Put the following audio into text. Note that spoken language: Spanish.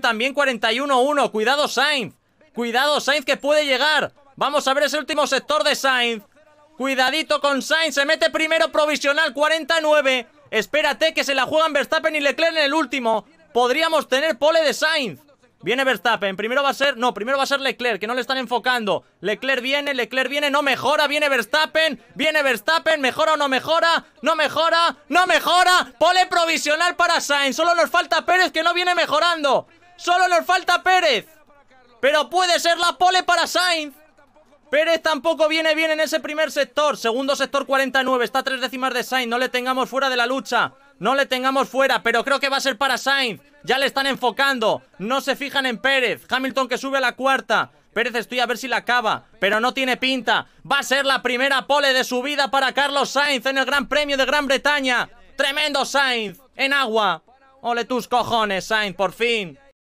también 41-1. Cuidado Sainz. Cuidado Sainz que puede llegar. Vamos a ver ese último sector de Sainz. Cuidadito con Sainz. Se mete primero provisional 49. Espérate que se la juegan Verstappen y Leclerc en el último. Podríamos tener pole de Sainz. Viene Verstappen, primero va a ser, no, primero va a ser Leclerc, que no le están enfocando. Leclerc viene, Leclerc viene, no mejora, viene Verstappen, viene Verstappen, mejora o no mejora, no mejora, no mejora. Pole provisional para Sainz, solo nos falta Pérez que no viene mejorando. Solo nos falta Pérez. Pero puede ser la pole para Sainz. Pérez tampoco viene bien en ese primer sector. Segundo sector 49. Está a tres décimas de Sainz. No le tengamos fuera de la lucha. No le tengamos fuera. Pero creo que va a ser para Sainz. Ya le están enfocando. No se fijan en Pérez. Hamilton que sube a la cuarta. Pérez estoy a ver si la acaba, pero no tiene pinta. Va a ser la primera pole de su vida para Carlos Sainz en el Gran Premio de Gran Bretaña. Tremendo Sainz, en agua. Ole tus cojones, Sainz, por fin.